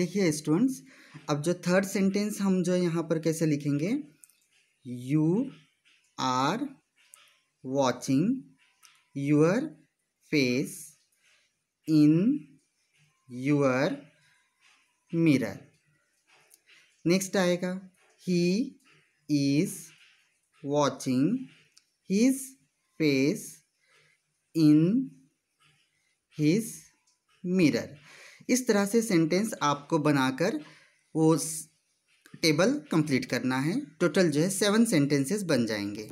देखिए स्टूडेंट्स अब जो थर्ड सेंटेंस हम जो यहाँ पर कैसे लिखेंगे you are watching your face in your mirror next आएगा he is watching his face in his mirror इस तरह से सेंटेंस आपको बनाकर वो टेबल कंप्लीट करना है टोटल जो है सेवन सेंटेंसेस बन जाएंगे